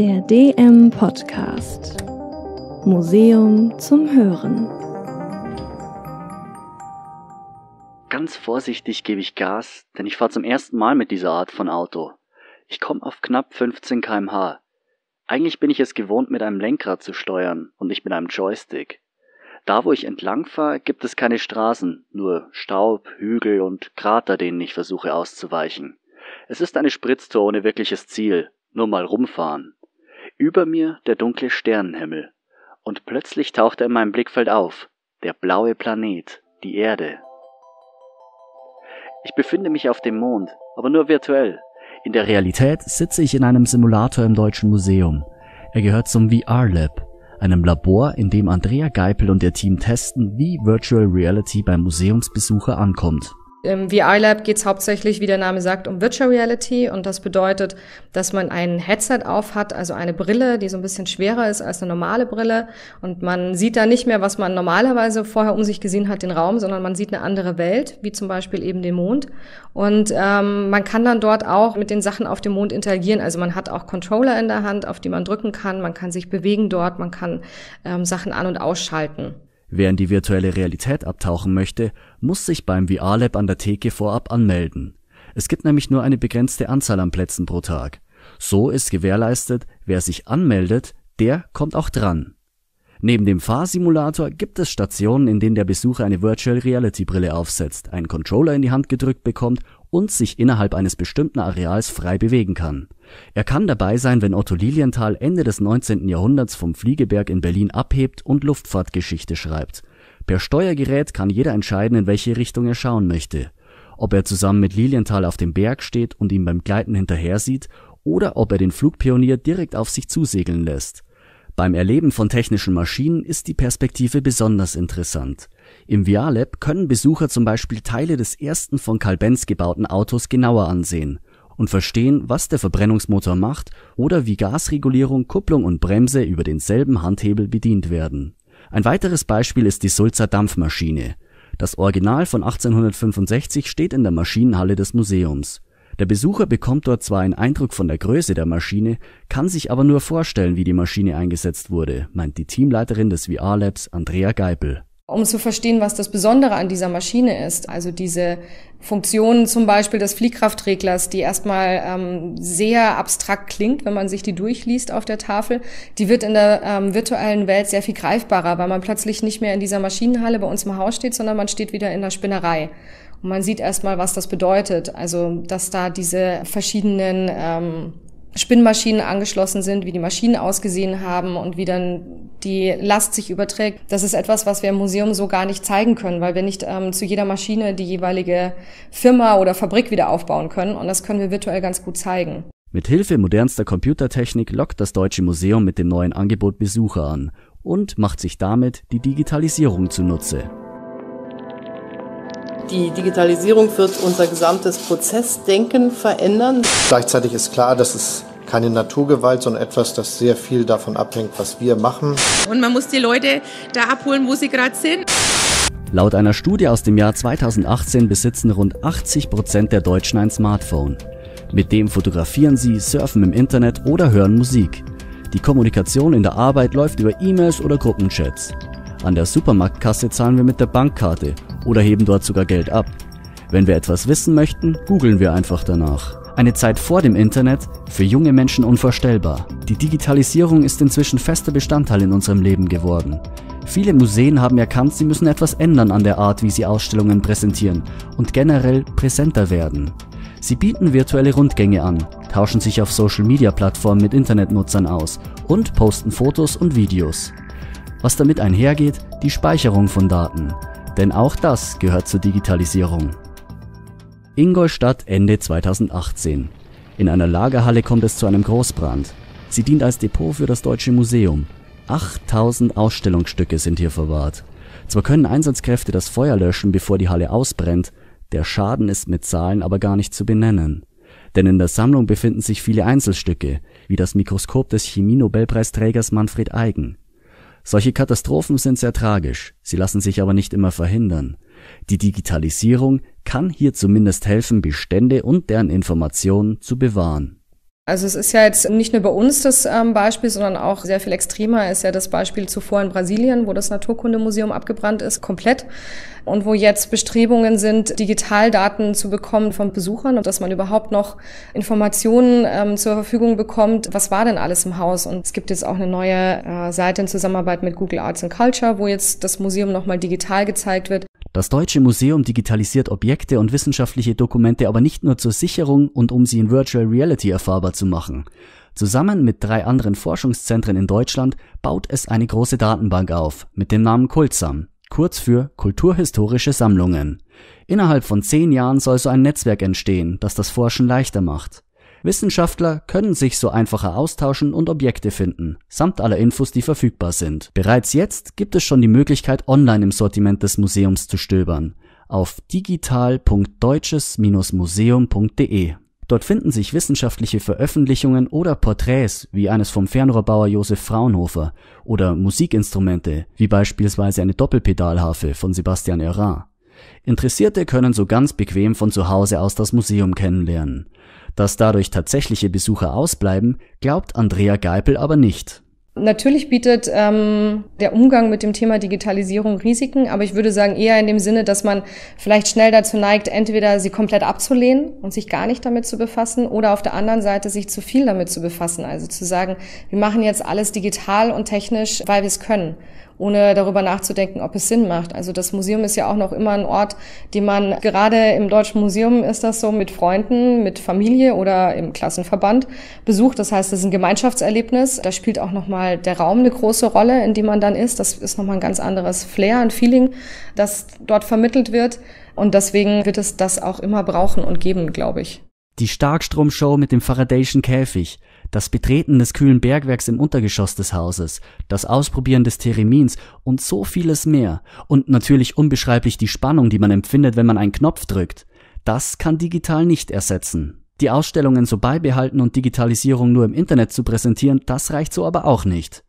Der DM Podcast Museum zum Hören. Ganz vorsichtig gebe ich Gas, denn ich fahre zum ersten Mal mit dieser Art von Auto. Ich komme auf knapp 15 kmh. Eigentlich bin ich es gewohnt, mit einem Lenkrad zu steuern und nicht mit einem Joystick. Da, wo ich entlang fahre, gibt es keine Straßen, nur Staub, Hügel und Krater, denen ich versuche auszuweichen. Es ist eine Spritztour ohne wirkliches Ziel, nur mal rumfahren. Über mir der dunkle Sternenhimmel, und plötzlich tauchte in meinem Blickfeld auf, der blaue Planet, die Erde. Ich befinde mich auf dem Mond, aber nur virtuell. In der Realität sitze ich in einem Simulator im Deutschen Museum. Er gehört zum VR Lab, einem Labor, in dem Andrea Geipel und ihr Team testen, wie Virtual Reality beim Museumsbesucher ankommt. Im VR-Lab geht es hauptsächlich, wie der Name sagt, um Virtual Reality und das bedeutet, dass man ein Headset auf hat, also eine Brille, die so ein bisschen schwerer ist als eine normale Brille und man sieht da nicht mehr, was man normalerweise vorher um sich gesehen hat, den Raum, sondern man sieht eine andere Welt, wie zum Beispiel eben den Mond und ähm, man kann dann dort auch mit den Sachen auf dem Mond interagieren, also man hat auch Controller in der Hand, auf die man drücken kann, man kann sich bewegen dort, man kann ähm, Sachen an- und ausschalten. Wer in die virtuelle Realität abtauchen möchte, muss sich beim VR Lab an der Theke vorab anmelden. Es gibt nämlich nur eine begrenzte Anzahl an Plätzen pro Tag. So ist gewährleistet, wer sich anmeldet, der kommt auch dran Neben dem Fahrsimulator gibt es Stationen, in denen der Besucher eine Virtual Reality Brille aufsetzt, einen Controller in die Hand gedrückt bekommt und sich innerhalb eines bestimmten Areals frei bewegen kann. Er kann dabei sein, wenn Otto Lilienthal Ende des 19. Jahrhunderts vom Fliegeberg in Berlin abhebt und Luftfahrtgeschichte schreibt. Per Steuergerät kann jeder entscheiden, in welche Richtung er schauen möchte. Ob er zusammen mit Lilienthal auf dem Berg steht und ihm beim Gleiten hinterher sieht oder ob er den Flugpionier direkt auf sich zusegeln lässt. Beim Erleben von technischen Maschinen ist die Perspektive besonders interessant. Im VR-Lab können Besucher zum Beispiel Teile des ersten von Carl Benz gebauten Autos genauer ansehen und verstehen, was der Verbrennungsmotor macht oder wie Gasregulierung, Kupplung und Bremse über denselben Handhebel bedient werden. Ein weiteres Beispiel ist die Sulzer Dampfmaschine. Das Original von 1865 steht in der Maschinenhalle des Museums der Besucher bekommt dort zwar einen Eindruck von der Größe der Maschine, kann sich aber nur vorstellen, wie die Maschine eingesetzt wurde, meint die Teamleiterin des VR Labs Andrea Geipel um zu verstehen, was das Besondere an dieser Maschine ist. Also diese Funktionen zum Beispiel des Fliehkraftreglers, die erstmal ähm, sehr abstrakt klingt, wenn man sich die durchliest auf der Tafel, die wird in der ähm, virtuellen Welt sehr viel greifbarer, weil man plötzlich nicht mehr in dieser Maschinenhalle bei uns im Haus steht, sondern man steht wieder in der Spinnerei. Und man sieht erstmal, was das bedeutet. Also, dass da diese verschiedenen ähm, Spinnmaschinen angeschlossen sind, wie die Maschinen ausgesehen haben und wie dann die Last sich überträgt. Das ist etwas, was wir im Museum so gar nicht zeigen können, weil wir nicht ähm, zu jeder Maschine die jeweilige Firma oder Fabrik wieder aufbauen können. Und das können wir virtuell ganz gut zeigen. Mit Hilfe modernster Computertechnik lockt das Deutsche Museum mit dem neuen Angebot Besucher an und macht sich damit die Digitalisierung zunutze. Die Digitalisierung wird unser gesamtes Prozessdenken verändern. Gleichzeitig ist klar, dass es keine Naturgewalt, sondern etwas, das sehr viel davon abhängt, was wir machen. Und man muss die Leute da abholen, wo sie gerade sind. Laut einer Studie aus dem Jahr 2018 besitzen rund 80 Prozent der Deutschen ein Smartphone. Mit dem fotografieren sie, surfen im Internet oder hören Musik. Die Kommunikation in der Arbeit läuft über E-Mails oder Gruppenchats. An der Supermarktkasse zahlen wir mit der Bankkarte oder heben dort sogar Geld ab. Wenn wir etwas wissen möchten, googeln wir einfach danach. Eine Zeit vor dem Internet, für junge Menschen unvorstellbar. Die Digitalisierung ist inzwischen fester Bestandteil in unserem Leben geworden. Viele Museen haben erkannt, sie müssen etwas ändern an der Art, wie sie Ausstellungen präsentieren und generell präsenter werden. Sie bieten virtuelle Rundgänge an, tauschen sich auf Social-Media-Plattformen mit Internetnutzern aus und posten Fotos und Videos. Was damit einhergeht, die Speicherung von Daten. Denn auch das gehört zur Digitalisierung. Ingolstadt Ende 2018. In einer Lagerhalle kommt es zu einem Großbrand. Sie dient als Depot für das Deutsche Museum. 8000 Ausstellungsstücke sind hier verwahrt. Zwar können Einsatzkräfte das Feuer löschen, bevor die Halle ausbrennt, der Schaden ist mit Zahlen aber gar nicht zu benennen. Denn in der Sammlung befinden sich viele Einzelstücke, wie das Mikroskop des Chemie-Nobelpreisträgers Manfred Eigen. Solche Katastrophen sind sehr tragisch, sie lassen sich aber nicht immer verhindern. Die Digitalisierung kann hier zumindest helfen, Bestände und deren Informationen zu bewahren also es ist ja jetzt nicht nur bei uns das ähm, Beispiel, sondern auch sehr viel extremer ist ja das Beispiel zuvor in Brasilien, wo das Naturkundemuseum abgebrannt ist, komplett. Und wo jetzt Bestrebungen sind, Digitaldaten zu bekommen von Besuchern und dass man überhaupt noch Informationen ähm, zur Verfügung bekommt, was war denn alles im Haus. Und es gibt jetzt auch eine neue äh, Seite in Zusammenarbeit mit Google Arts and Culture, wo jetzt das Museum nochmal digital gezeigt wird, das Deutsche Museum digitalisiert Objekte und wissenschaftliche Dokumente aber nicht nur zur Sicherung und um sie in Virtual Reality erfahrbar zu machen. Zusammen mit drei anderen Forschungszentren in Deutschland baut es eine große Datenbank auf mit dem Namen Kultsam, kurz für Kulturhistorische Sammlungen. Innerhalb von zehn Jahren soll so ein Netzwerk entstehen, das das Forschen leichter macht. Wissenschaftler können sich so einfacher austauschen und Objekte finden, samt aller Infos, die verfügbar sind. Bereits jetzt gibt es schon die Möglichkeit, online im Sortiment des Museums zu stöbern auf digital.deutsches-museum.de. Dort finden sich wissenschaftliche Veröffentlichungen oder Porträts wie eines vom Fernrohrbauer Josef Fraunhofer oder Musikinstrumente wie beispielsweise eine Doppelpedalharfe von Sebastian Erard. Interessierte können so ganz bequem von zu Hause aus das Museum kennenlernen. Dass dadurch tatsächliche Besucher ausbleiben, glaubt Andrea Geipel aber nicht. Natürlich bietet ähm, der Umgang mit dem Thema Digitalisierung Risiken, aber ich würde sagen eher in dem Sinne, dass man vielleicht schnell dazu neigt, entweder sie komplett abzulehnen und sich gar nicht damit zu befassen oder auf der anderen Seite sich zu viel damit zu befassen. Also zu sagen, wir machen jetzt alles digital und technisch, weil wir es können ohne darüber nachzudenken, ob es Sinn macht. Also das Museum ist ja auch noch immer ein Ort, den man gerade im Deutschen Museum ist das so mit Freunden, mit Familie oder im Klassenverband besucht. Das heißt, es ist ein Gemeinschaftserlebnis. Da spielt auch nochmal der Raum eine große Rolle, in dem man dann ist. Das ist nochmal ein ganz anderes Flair, und Feeling, das dort vermittelt wird. Und deswegen wird es das auch immer brauchen und geben, glaube ich. Die Starkstromshow mit dem Faradayschen Käfig, das Betreten des kühlen Bergwerks im Untergeschoss des Hauses, das Ausprobieren des Theremins und so vieles mehr und natürlich unbeschreiblich die Spannung, die man empfindet, wenn man einen Knopf drückt. Das kann digital nicht ersetzen. Die Ausstellungen so beibehalten und Digitalisierung nur im Internet zu präsentieren, das reicht so aber auch nicht.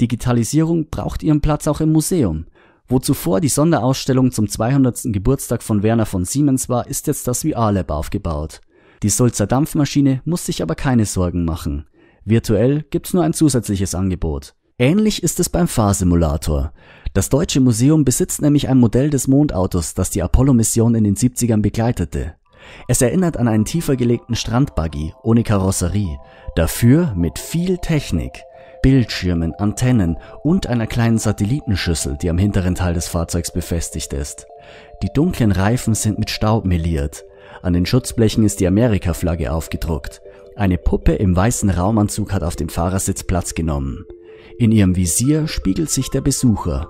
Digitalisierung braucht ihren Platz auch im Museum. Wo zuvor die Sonderausstellung zum 200. Geburtstag von Werner von Siemens war, ist jetzt das VR-Lab aufgebaut. Die Sulzer Dampfmaschine muss sich aber keine Sorgen machen. Virtuell gibt's nur ein zusätzliches Angebot. Ähnlich ist es beim Fahrsimulator. Das Deutsche Museum besitzt nämlich ein Modell des Mondautos, das die Apollo-Mission in den 70ern begleitete. Es erinnert an einen tiefer gelegten Strandbuggy ohne Karosserie, dafür mit viel Technik. Bildschirmen, Antennen und einer kleinen Satellitenschüssel, die am hinteren Teil des Fahrzeugs befestigt ist. Die dunklen Reifen sind mit Staub meliert. An den Schutzblechen ist die Amerika-Flagge aufgedruckt. Eine Puppe im weißen Raumanzug hat auf dem Fahrersitz Platz genommen. In ihrem Visier spiegelt sich der Besucher.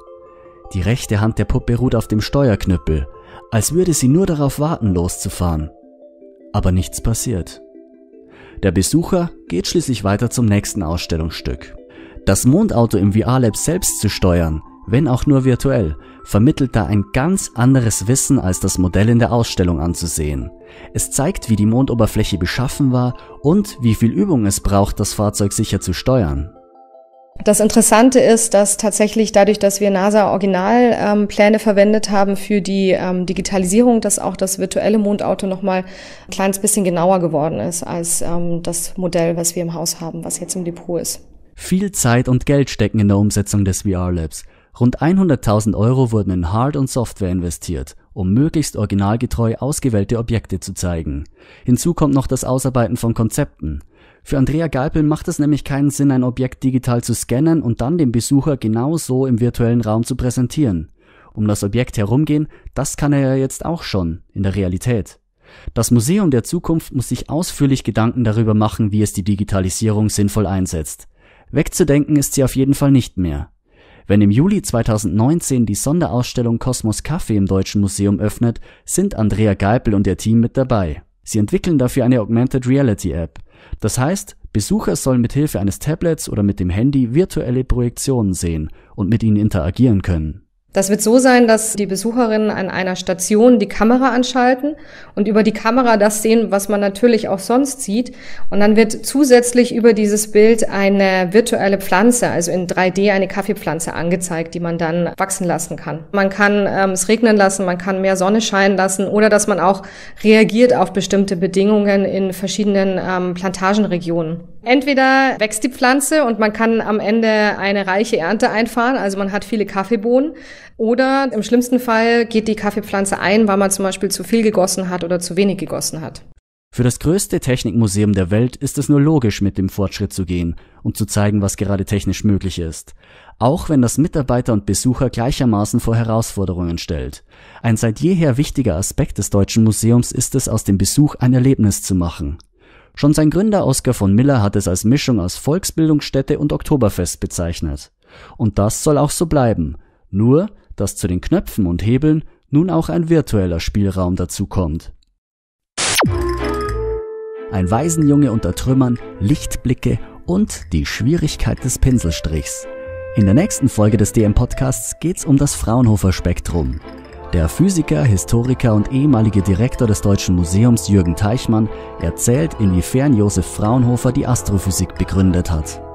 Die rechte Hand der Puppe ruht auf dem Steuerknüppel, als würde sie nur darauf warten, loszufahren. Aber nichts passiert. Der Besucher geht schließlich weiter zum nächsten Ausstellungsstück. Das Mondauto im VR-Lab selbst zu steuern, wenn auch nur virtuell, vermittelt da ein ganz anderes Wissen als das Modell in der Ausstellung anzusehen. Es zeigt, wie die Mondoberfläche beschaffen war und wie viel Übung es braucht, das Fahrzeug sicher zu steuern. Das Interessante ist, dass tatsächlich dadurch, dass wir NASA-Originalpläne ähm, verwendet haben für die ähm, Digitalisierung, dass auch das virtuelle Mondauto nochmal ein kleines bisschen genauer geworden ist als ähm, das Modell, was wir im Haus haben, was jetzt im Depot ist. Viel Zeit und Geld stecken in der Umsetzung des VR Labs. Rund 100.000 Euro wurden in Hard- und Software investiert, um möglichst originalgetreu ausgewählte Objekte zu zeigen. Hinzu kommt noch das Ausarbeiten von Konzepten. Für Andrea Galpel macht es nämlich keinen Sinn, ein Objekt digital zu scannen und dann dem Besucher genau so im virtuellen Raum zu präsentieren. Um das Objekt herumgehen, das kann er ja jetzt auch schon, in der Realität. Das Museum der Zukunft muss sich ausführlich Gedanken darüber machen, wie es die Digitalisierung sinnvoll einsetzt. Wegzudenken ist sie auf jeden Fall nicht mehr. Wenn im Juli 2019 die Sonderausstellung Kosmos Kaffee im Deutschen Museum öffnet, sind Andrea Geipel und ihr Team mit dabei. Sie entwickeln dafür eine Augmented Reality App. Das heißt, Besucher sollen mithilfe eines Tablets oder mit dem Handy virtuelle Projektionen sehen und mit ihnen interagieren können. Das wird so sein, dass die Besucherinnen an einer Station die Kamera anschalten und über die Kamera das sehen, was man natürlich auch sonst sieht. Und dann wird zusätzlich über dieses Bild eine virtuelle Pflanze, also in 3D eine Kaffeepflanze angezeigt, die man dann wachsen lassen kann. Man kann ähm, es regnen lassen, man kann mehr Sonne scheinen lassen oder dass man auch reagiert auf bestimmte Bedingungen in verschiedenen ähm, Plantagenregionen. Entweder wächst die Pflanze und man kann am Ende eine reiche Ernte einfahren, also man hat viele Kaffeebohnen oder im schlimmsten Fall geht die Kaffeepflanze ein, weil man zum Beispiel zu viel gegossen hat oder zu wenig gegossen hat. Für das größte Technikmuseum der Welt ist es nur logisch, mit dem Fortschritt zu gehen und zu zeigen, was gerade technisch möglich ist. Auch wenn das Mitarbeiter und Besucher gleichermaßen vor Herausforderungen stellt. Ein seit jeher wichtiger Aspekt des Deutschen Museums ist es, aus dem Besuch ein Erlebnis zu machen. Schon sein Gründer Oskar von Miller hat es als Mischung aus Volksbildungsstätte und Oktoberfest bezeichnet. Und das soll auch so bleiben nur dass zu den Knöpfen und Hebeln nun auch ein virtueller Spielraum dazukommt. Ein Waisenjunge unter Trümmern, Lichtblicke und die Schwierigkeit des Pinselstrichs. In der nächsten Folge des DM-Podcasts geht's um das Fraunhofer-Spektrum. Der Physiker, Historiker und ehemalige Direktor des Deutschen Museums Jürgen Teichmann erzählt, inwiefern Josef Fraunhofer die Astrophysik begründet hat.